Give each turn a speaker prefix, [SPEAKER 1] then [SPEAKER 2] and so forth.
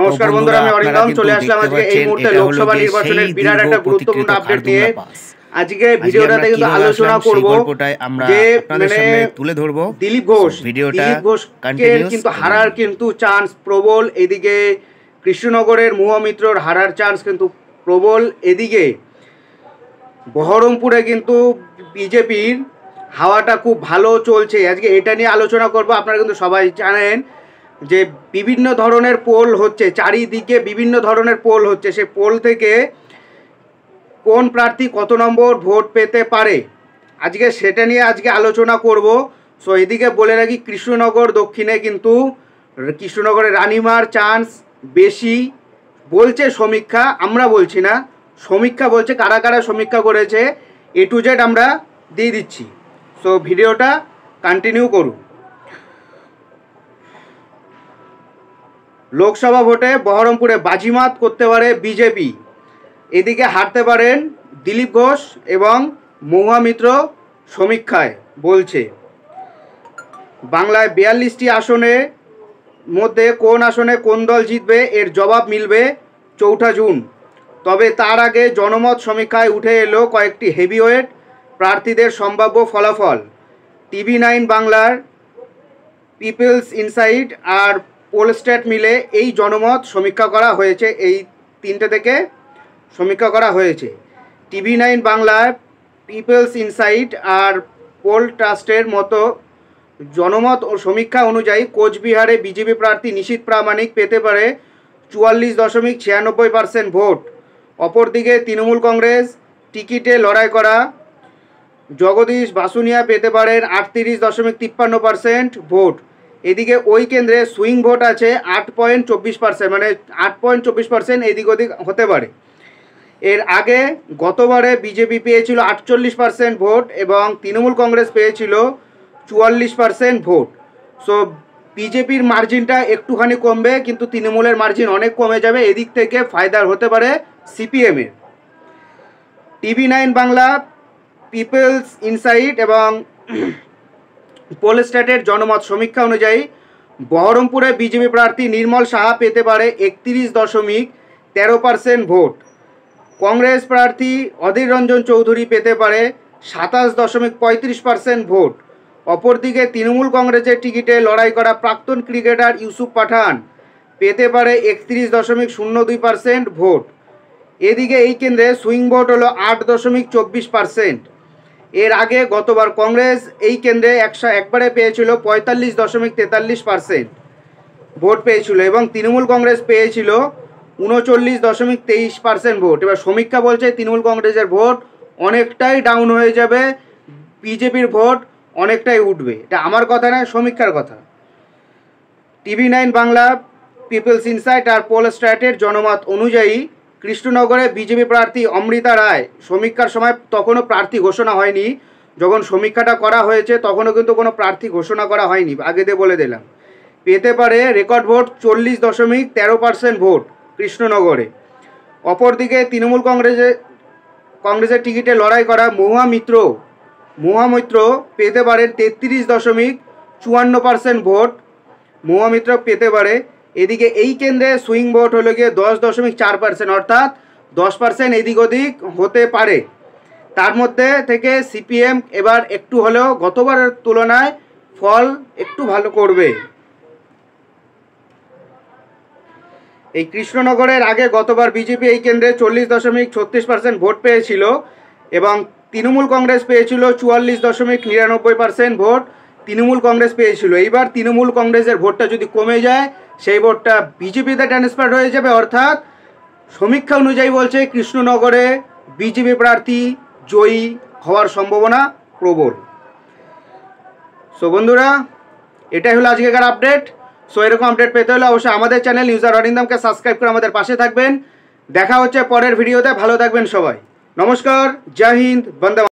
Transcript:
[SPEAKER 1] নমস্কার বন্ধুরা আমি অরিন্দম চলে আসলাম আজকে এই মুহূর্তে লোকসভা নির্বাচনের বিরাট একটা গুরুত্বপূর্ণ আপডেট দিয়ে আজকে ভিডিওটাতে কিন্তু আলোচনা করব যে মানে তুলে ধরব দিলীপ ঘোষ ভিডিওটা দিলীপ ঘোষ কিন্তু হারার কিন্তু চান্স প্রবল এদিকে কৃষ্ণনগরের মুহামিত্রর হারার চান্স কিন্তু প্রবল এদিকে বহরমপুরে কিন্তু বিজেপির হাওয়াটা খুব ভালো চলছে আজকে এটা নিয়ে আলোচনা করব আপনারা কিন্তু সবাই জানেন যে বিভিন্ন ধরনের পোল হচ্ছে চারিদিকে বিভিন্ন ধরনের পোল হচ্ছে সে পোল থেকে কোন প্রার্থী কত নম্বর ভোট পেতে পারে আজকে সেটা নিয়ে আজকে আলোচনা করব সো এদিকে বলে রাখি কৃষ্ণনগর দক্ষিণে কিন্তু কৃষ্ণনগরে রানিমার চান্স বেশি বলছে সমীক্ষা আমরা বলছি না সমীক্ষা বলছে কারা কারা সমীক্ষা করেছে এ টু জেড আমরা দিয়ে দিচ্ছি সো ভিডিওটা কন্টিনিউ করুন লোকসভা ভোটে বহরমপুরে বাজিমাত করতে পারে বিজেপি এদিকে হারতে পারেন দিলীপ ঘোষ এবং মহুয়া মিত্র সমীক্ষায় বলছে বাংলায় বিয়াল্লিশটি আসনে মধ্যে কোন আসনে কোন দল জিতবে এর জবাব মিলবে চৌঠা জুন তবে তার আগে জনমত সমীক্ষায় উঠে এলো কয়েকটি হেভিওয়েট প্রার্থীদের সম্ভাব্য ফলাফল টিভি নাইন বাংলার পিপলস ইনসাইট আর পোল স্টেট মিলে এই জনমত সমীক্ষা করা হয়েছে এই তিনটে থেকে সমীক্ষা করা হয়েছে টিভি নাইন বাংলায় পিপলস ইনসাইট আর পোল ট্রাস্টের মতো জনমত ও সমীক্ষা অনুযায়ী কোচবিহারে বিজেপি প্রার্থী নিশীত প্রামাণিক পেতে পারে চুয়াল্লিশ দশমিক ছিয়ানব্বই পার্সেন্ট ভোট অপরদিকে তৃণমূল কংগ্রেস টিকিটে লড়াই করা জগদীশ বাসুনিয়া পেতে পারেন আটত্রিশ দশমিক তিপ্পান্ন পার্সেন্ট ভোট এদিকে ওই কেন্দ্রে সুইং ভোট আছে আট পয়েন্ট চব্বিশ পার্সেন্ট মানে আট পয়েন্ট চব্বিশ পার্সেন্ট এদিক ওদিক হতে পারে এর আগে গতবারে বিজেপি পেয়েছিল আটচল্লিশ পার্সেন্ট ভোট এবং তৃণমূল কংগ্রেস পেয়েছিল চুয়াল্লিশ পার্সেন্ট ভোট সো বিজেপির মার্জিনটা একটুখানি কমবে কিন্তু তৃণমূলের মার্জিন অনেক কমে যাবে এদিক থেকে ফায়দার হতে পারে সিপিএমের TV nine Bangla People's Insight এবং স্টেটের জনমত সমীক্ষা অনুযায়ী বহরমপুরে বিজেপি প্রার্থী নির্মল সাহা পেতে পারে একত্রিশ দশমিক তেরো পার্সেন্ট ভোট কংগ্রেস প্রার্থী অধীর রঞ্জন চৌধুরী পেতে পারে সাতাশ দশমিক পঁয়ত্রিশ পার্সেন্ট ভোট অপরদিকে তৃণমূল কংগ্রেসের টিকিটে লড়াই করা প্রাক্তন ক্রিকেটার ইউসুফ পাঠান পেতে পারে একত্রিশ দশমিক শূন্য দুই পার্সেন্ট ভোট এদিকে এই কেন্দ্রে সুইং ভোট হলো আট দশমিক চব্বিশ পার্সেন্ট এর আগে গতবার কংগ্রেস এই কেন্দ্রে একশো একবারে পেয়েছিল পঁয়তাল্লিশ দশমিক তেতাল্লিশ পার্সেন্ট ভোট পেয়েছিল এবং তৃণমূল কংগ্রেস পেয়েছিল উনচল্লিশ দশমিক তেইশ পার্সেন্ট ভোট এবার সমীক্ষা বলছে তৃণমূল কংগ্রেসের ভোট অনেকটাই ডাউন হয়ে যাবে বিজেপির ভোট অনেকটাই উঠবে এটা আমার কথা না সমীক্ষার কথা TV nine Bangla People's Insight আর পোল স্ট্রাইটের জনমত অনুযায়ী কৃষ্ণনগরে বিজেপি প্রার্থী অমৃতা রায় সমীক্ষার সময় তখনও প্রার্থী ঘোষণা হয়নি যখন সমীক্ষাটা করা হয়েছে তখনও কিন্তু কোনো প্রার্থী ঘোষণা করা হয়নি আগে দিয়ে বলে দিলাম পেতে পারে রেকর্ড ভোট চল্লিশ দশমিক তেরো পার্সেন্ট ভোট কৃষ্ণনগরে অপরদিকে তৃণমূল কংগ্রেসে কংগ্রেসের টিকিটে লড়াই করা মহুয়া মিত্র মহুয়া মিত্র পেতে পারেন তেত্রিশ দশমিক চুয়ান্ন পার্সেন্ট ভোট মহুয়া মিত্র পেতে পারে এদিকে এই কেন্দ্রে সুইং ভোট হলো গিয়ে দশ দশমিক চার পার্সেন্ট অর্থাৎ দশ পার্সেন্ট এদিক ওদিক হতে পারে তার মধ্যে থেকে সিপিএম এবার একটু হলেও গতবারের তুলনায় ফল একটু ভালো করবে এই কৃষ্ণনগরের আগে গতবার বিজেপি এই কেন্দ্রে চল্লিশ দশমিক ছত্রিশ পার্সেন্ট ভোট পেয়েছিল এবং তৃণমূল কংগ্রেস পেয়েছিল চুয়াল্লিশ দশমিক নিরানব্বই পার্সেন্ট ভোট তৃণমূল কংগ্রেস পেয়েছিল এইবার তৃণমূল কংগ্রেসের ভোটটা যদি কমে যায় সেই ভোটটা বিজেপিতে ট্রান্সফার হয়ে যাবে অর্থাৎ সমীক্ষা অনুযায়ী বলছে কৃষ্ণনগরে বিজেপি প্রার্থী জয়ী হওয়ার সম্ভাবনা প্রবল সো বন্ধুরা এটাই হলো আজকেকার আপডেট সো এরকম আপডেট পেতে হলে অবশ্যই আমাদের চ্যানেল ইউজার অরিন্দমকে সাবস্ক্রাইব করে আমাদের পাশে থাকবেন দেখা হচ্ছে পরের ভিডিওতে ভালো থাকবেন সবাই নমস্কার জয় হিন্দ বন্দে